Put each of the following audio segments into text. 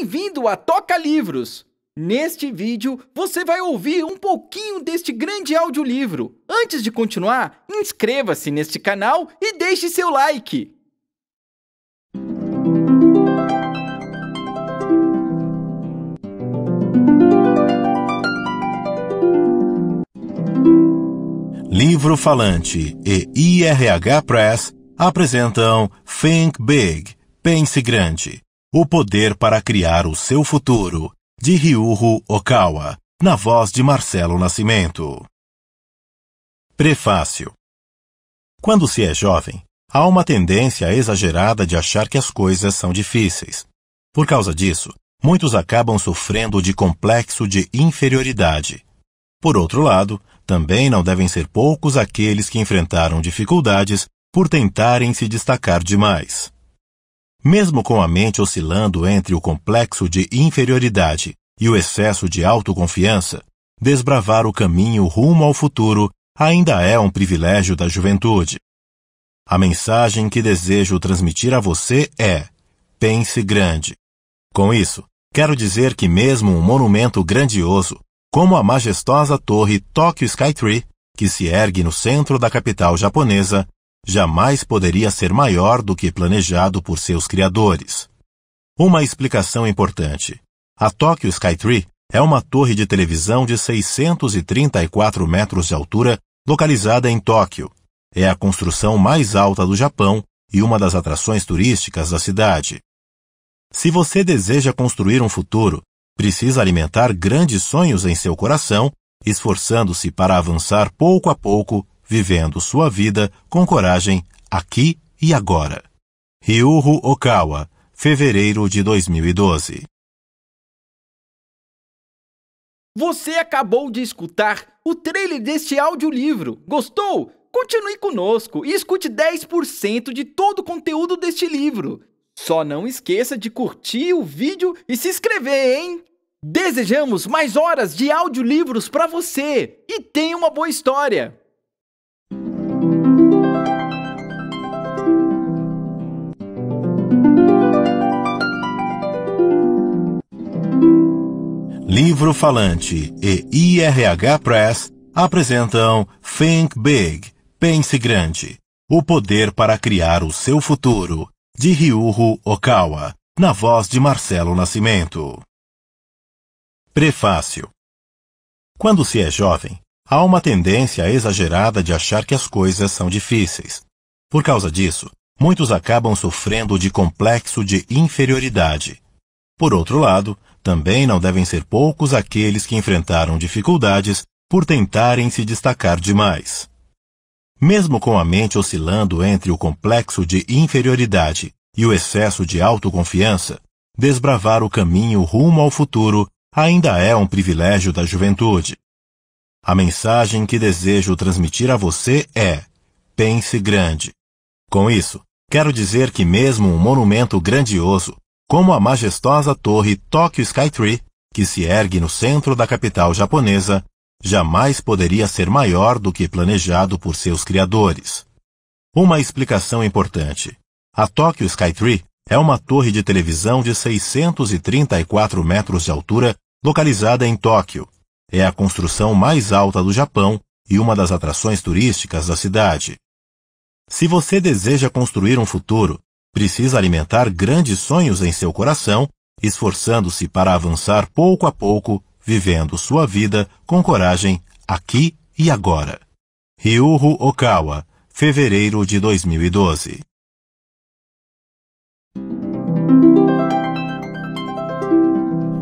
Bem-vindo a Toca Livros! Neste vídeo, você vai ouvir um pouquinho deste grande audiolivro. Antes de continuar, inscreva-se neste canal e deixe seu like! Livro Falante e IRH Press apresentam Think Big, Pense Grande o Poder para Criar o Seu Futuro, de Ryuho Okawa, na voz de Marcelo Nascimento. Prefácio Quando se é jovem, há uma tendência exagerada de achar que as coisas são difíceis. Por causa disso, muitos acabam sofrendo de complexo de inferioridade. Por outro lado, também não devem ser poucos aqueles que enfrentaram dificuldades por tentarem se destacar demais. Mesmo com a mente oscilando entre o complexo de inferioridade e o excesso de autoconfiança, desbravar o caminho rumo ao futuro ainda é um privilégio da juventude. A mensagem que desejo transmitir a você é: pense grande. Com isso, quero dizer que, mesmo um monumento grandioso, como a majestosa torre Tokyo Skytree, que se ergue no centro da capital japonesa, jamais poderia ser maior do que planejado por seus criadores. Uma explicação importante. A Tokyo Skytree é uma torre de televisão de 634 metros de altura localizada em Tóquio. É a construção mais alta do Japão e uma das atrações turísticas da cidade. Se você deseja construir um futuro, precisa alimentar grandes sonhos em seu coração, esforçando-se para avançar pouco a pouco vivendo sua vida com coragem aqui e agora. Ryuho Okawa, fevereiro de 2012. Você acabou de escutar o trailer deste audiolivro. Gostou? Continue conosco e escute 10% de todo o conteúdo deste livro. Só não esqueça de curtir o vídeo e se inscrever, hein? Desejamos mais horas de audiolivros para você e tenha uma boa história! Livro Falante e IRH Press apresentam Think Big, Pense Grande, o poder para criar o seu futuro, de Ryuho Okawa, na voz de Marcelo Nascimento. Prefácio Quando se é jovem, há uma tendência exagerada de achar que as coisas são difíceis. Por causa disso, muitos acabam sofrendo de complexo de inferioridade. Por outro lado, também não devem ser poucos aqueles que enfrentaram dificuldades por tentarem se destacar demais. Mesmo com a mente oscilando entre o complexo de inferioridade e o excesso de autoconfiança, desbravar o caminho rumo ao futuro ainda é um privilégio da juventude. A mensagem que desejo transmitir a você é: pense grande. Com isso, quero dizer que, mesmo um monumento grandioso como a majestosa torre Tokyo Skytree, que se ergue no centro da capital japonesa, jamais poderia ser maior do que planejado por seus criadores. Uma explicação importante. A Tokyo Skytree é uma torre de televisão de 634 metros de altura localizada em Tóquio. É a construção mais alta do Japão e uma das atrações turísticas da cidade. Se você deseja construir um futuro, precisa alimentar grandes sonhos em seu coração, esforçando-se para avançar pouco a pouco, vivendo sua vida com coragem aqui e agora. Ryuho Okawa, fevereiro de 2012.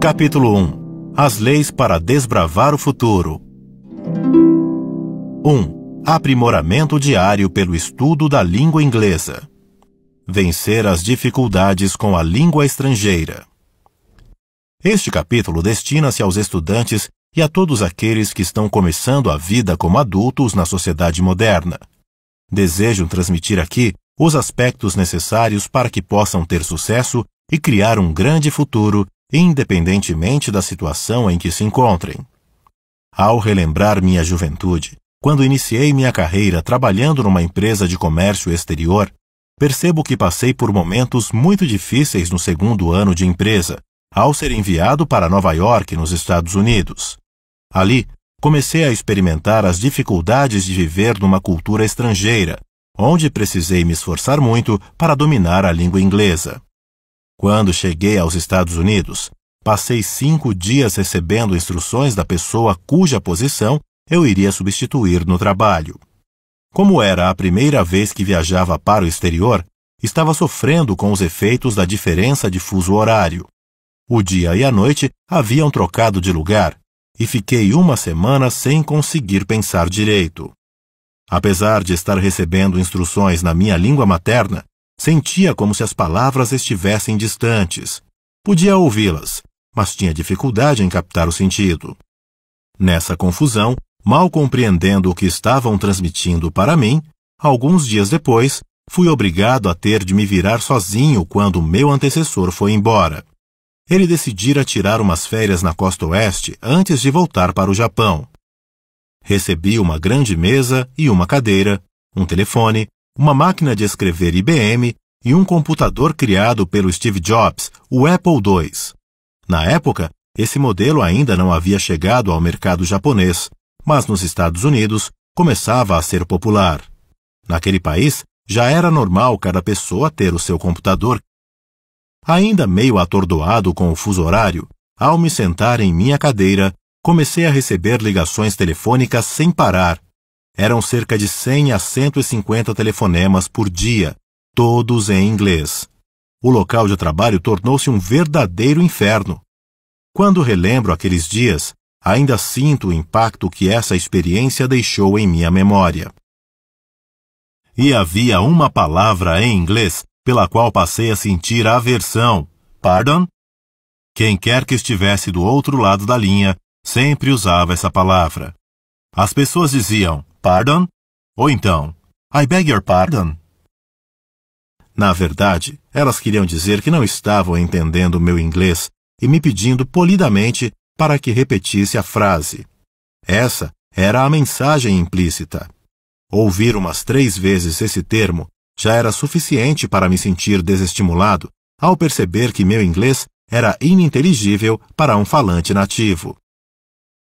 Capítulo 1 As leis para desbravar o futuro. 1. Aprimoramento diário pelo estudo da língua inglesa vencer as dificuldades com a língua estrangeira. Este capítulo destina-se aos estudantes e a todos aqueles que estão começando a vida como adultos na sociedade moderna. Desejo transmitir aqui os aspectos necessários para que possam ter sucesso e criar um grande futuro, independentemente da situação em que se encontrem. Ao relembrar minha juventude, quando iniciei minha carreira trabalhando numa empresa de comércio exterior, percebo que passei por momentos muito difíceis no segundo ano de empresa, ao ser enviado para Nova York, nos Estados Unidos. Ali, comecei a experimentar as dificuldades de viver numa cultura estrangeira, onde precisei me esforçar muito para dominar a língua inglesa. Quando cheguei aos Estados Unidos, passei cinco dias recebendo instruções da pessoa cuja posição eu iria substituir no trabalho. Como era a primeira vez que viajava para o exterior, estava sofrendo com os efeitos da diferença de fuso horário. O dia e a noite haviam trocado de lugar, e fiquei uma semana sem conseguir pensar direito. Apesar de estar recebendo instruções na minha língua materna, sentia como se as palavras estivessem distantes. Podia ouvi-las, mas tinha dificuldade em captar o sentido. Nessa confusão, Mal compreendendo o que estavam transmitindo para mim, alguns dias depois, fui obrigado a ter de me virar sozinho quando meu antecessor foi embora. Ele decidira tirar umas férias na costa oeste antes de voltar para o Japão. Recebi uma grande mesa e uma cadeira, um telefone, uma máquina de escrever IBM e um computador criado pelo Steve Jobs, o Apple II. Na época, esse modelo ainda não havia chegado ao mercado japonês, mas nos Estados Unidos começava a ser popular. Naquele país, já era normal cada pessoa ter o seu computador. Ainda meio atordoado com o fuso horário, ao me sentar em minha cadeira, comecei a receber ligações telefônicas sem parar. Eram cerca de 100 a 150 telefonemas por dia, todos em inglês. O local de trabalho tornou-se um verdadeiro inferno. Quando relembro aqueles dias, ainda sinto o impacto que essa experiência deixou em minha memória. E havia uma palavra em inglês pela qual passei a sentir aversão: pardon? Quem quer que estivesse do outro lado da linha sempre usava essa palavra. As pessoas diziam pardon ou então I beg your pardon. Na verdade, elas queriam dizer que não estavam entendendo meu inglês e me pedindo polidamente para que repetisse a frase. Essa era a mensagem implícita. Ouvir umas três vezes esse termo já era suficiente para me sentir desestimulado ao perceber que meu inglês era ininteligível para um falante nativo.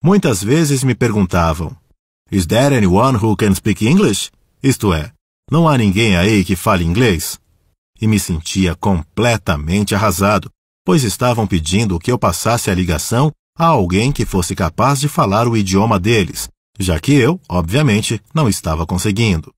Muitas vezes me perguntavam: Is there anyone who can speak English? Isto é, não há ninguém aí que fale inglês? E me sentia completamente arrasado, pois estavam pedindo que eu passasse a ligação a alguém que fosse capaz de falar o idioma deles, já que eu, obviamente, não estava conseguindo.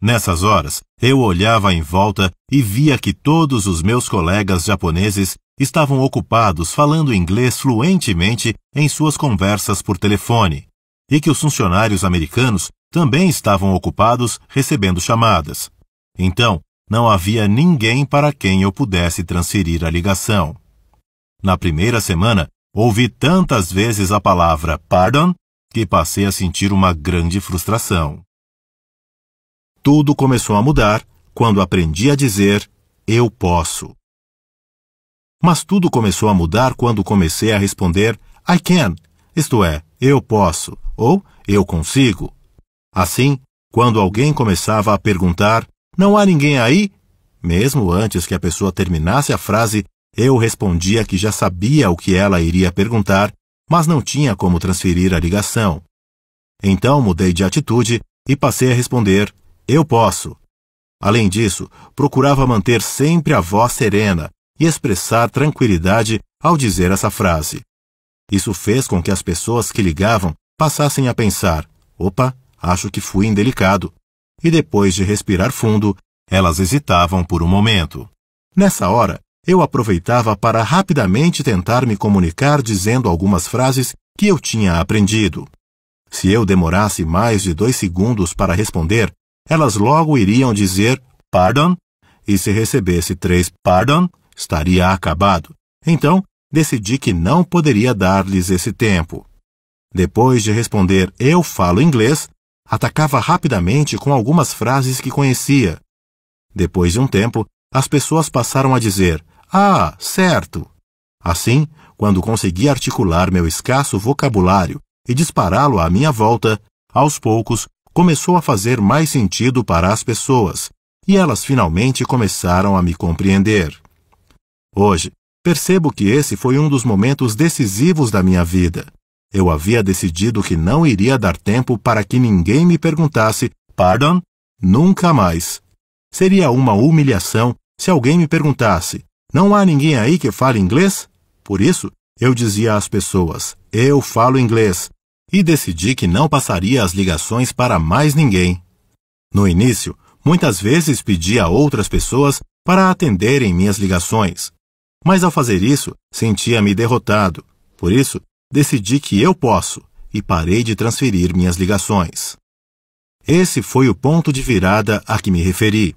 Nessas horas, eu olhava em volta e via que todos os meus colegas japoneses estavam ocupados falando inglês fluentemente em suas conversas por telefone, e que os funcionários americanos também estavam ocupados recebendo chamadas. Então, não havia ninguém para quem eu pudesse transferir a ligação. Na primeira semana, Ouvi tantas vezes a palavra pardon que passei a sentir uma grande frustração. Tudo começou a mudar quando aprendi a dizer eu posso. Mas tudo começou a mudar quando comecei a responder I can, isto é, eu posso ou eu consigo. Assim, quando alguém começava a perguntar não há ninguém aí, mesmo antes que a pessoa terminasse a frase, eu respondia que já sabia o que ela iria perguntar, mas não tinha como transferir a ligação. Então mudei de atitude e passei a responder: Eu posso. Além disso, procurava manter sempre a voz serena e expressar tranquilidade ao dizer essa frase. Isso fez com que as pessoas que ligavam passassem a pensar: opa, acho que fui indelicado. E depois de respirar fundo, elas hesitavam por um momento. Nessa hora, eu aproveitava para rapidamente tentar me comunicar dizendo algumas frases que eu tinha aprendido. Se eu demorasse mais de dois segundos para responder, elas logo iriam dizer pardon, e se recebesse três pardon, estaria acabado. Então, decidi que não poderia dar-lhes esse tempo. Depois de responder eu falo inglês, atacava rapidamente com algumas frases que conhecia. Depois de um tempo, as pessoas passaram a dizer ah, certo! Assim, quando consegui articular meu escasso vocabulário e dispará-lo à minha volta, aos poucos começou a fazer mais sentido para as pessoas e elas finalmente começaram a me compreender. Hoje, percebo que esse foi um dos momentos decisivos da minha vida. Eu havia decidido que não iria dar tempo para que ninguém me perguntasse, pardon? Nunca mais. Seria uma humilhação se alguém me perguntasse, não há ninguém aí que fale inglês? Por isso, eu dizia às pessoas: Eu falo inglês. E decidi que não passaria as ligações para mais ninguém. No início, muitas vezes pedi a outras pessoas para atenderem minhas ligações. Mas ao fazer isso, sentia-me derrotado. Por isso, decidi que eu posso e parei de transferir minhas ligações. Esse foi o ponto de virada a que me referi.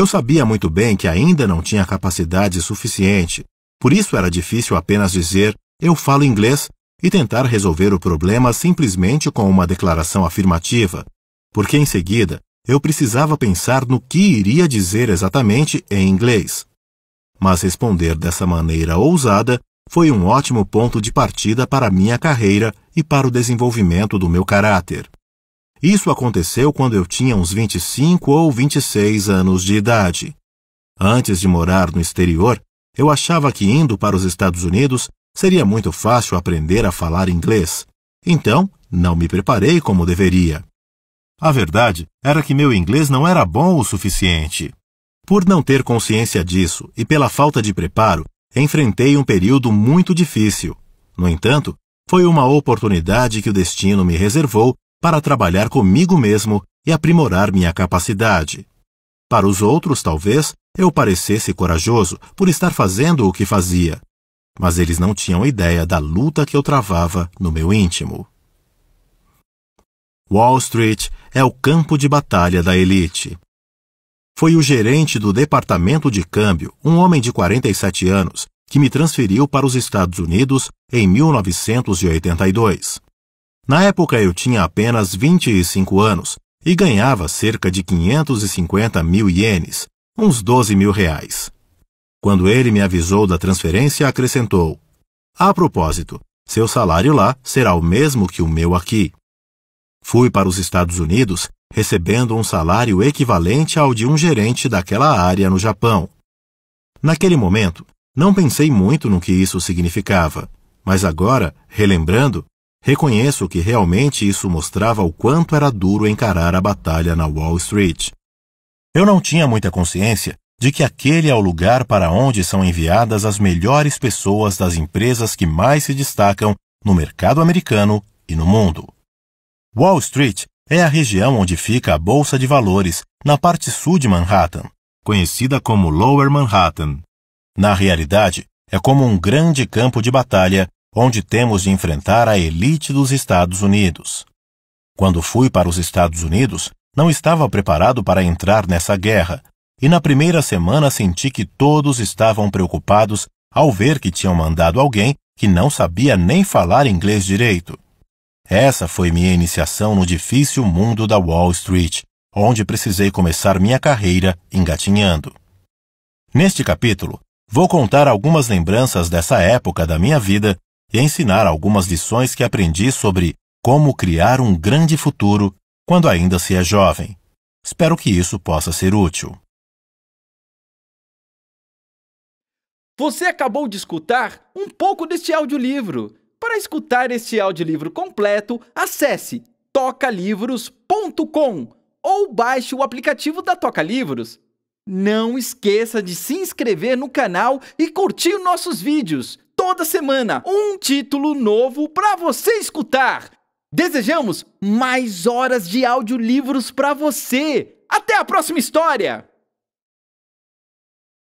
Eu sabia muito bem que ainda não tinha capacidade suficiente, por isso era difícil apenas dizer eu falo inglês e tentar resolver o problema simplesmente com uma declaração afirmativa, porque em seguida eu precisava pensar no que iria dizer exatamente em inglês. Mas responder dessa maneira ousada foi um ótimo ponto de partida para minha carreira e para o desenvolvimento do meu caráter. Isso aconteceu quando eu tinha uns 25 ou 26 anos de idade. Antes de morar no exterior, eu achava que indo para os Estados Unidos seria muito fácil aprender a falar inglês. Então, não me preparei como deveria. A verdade era que meu inglês não era bom o suficiente. Por não ter consciência disso e pela falta de preparo, enfrentei um período muito difícil. No entanto, foi uma oportunidade que o destino me reservou para trabalhar comigo mesmo e aprimorar minha capacidade. Para os outros, talvez, eu parecesse corajoso por estar fazendo o que fazia, mas eles não tinham ideia da luta que eu travava no meu íntimo. Wall Street é o campo de batalha da elite. Foi o gerente do departamento de câmbio, um homem de 47 anos, que me transferiu para os Estados Unidos em 1982. Na época eu tinha apenas 25 anos e ganhava cerca de 550 mil ienes, uns 12 mil reais. Quando ele me avisou da transferência, acrescentou: A propósito, seu salário lá será o mesmo que o meu aqui. Fui para os Estados Unidos recebendo um salário equivalente ao de um gerente daquela área no Japão. Naquele momento, não pensei muito no que isso significava, mas agora, relembrando, Reconheço que realmente isso mostrava o quanto era duro encarar a batalha na Wall Street. Eu não tinha muita consciência de que aquele é o lugar para onde são enviadas as melhores pessoas das empresas que mais se destacam no mercado americano e no mundo. Wall Street é a região onde fica a Bolsa de Valores, na parte sul de Manhattan, conhecida como Lower Manhattan. Na realidade, é como um grande campo de batalha onde temos de enfrentar a elite dos Estados Unidos. Quando fui para os Estados Unidos, não estava preparado para entrar nessa guerra, e na primeira semana senti que todos estavam preocupados ao ver que tinham mandado alguém que não sabia nem falar inglês direito. Essa foi minha iniciação no difícil mundo da Wall Street, onde precisei começar minha carreira engatinhando. Neste capítulo, vou contar algumas lembranças dessa época da minha vida e ensinar algumas lições que aprendi sobre como criar um grande futuro quando ainda se é jovem. Espero que isso possa ser útil. Você acabou de escutar um pouco deste audiolivro. Para escutar este audiolivro completo, acesse tocalivros.com ou baixe o aplicativo da Toca Livros. Não esqueça de se inscrever no canal e curtir nossos vídeos toda semana um título novo para você escutar. Desejamos mais horas de audiolivros para você. Até a próxima história!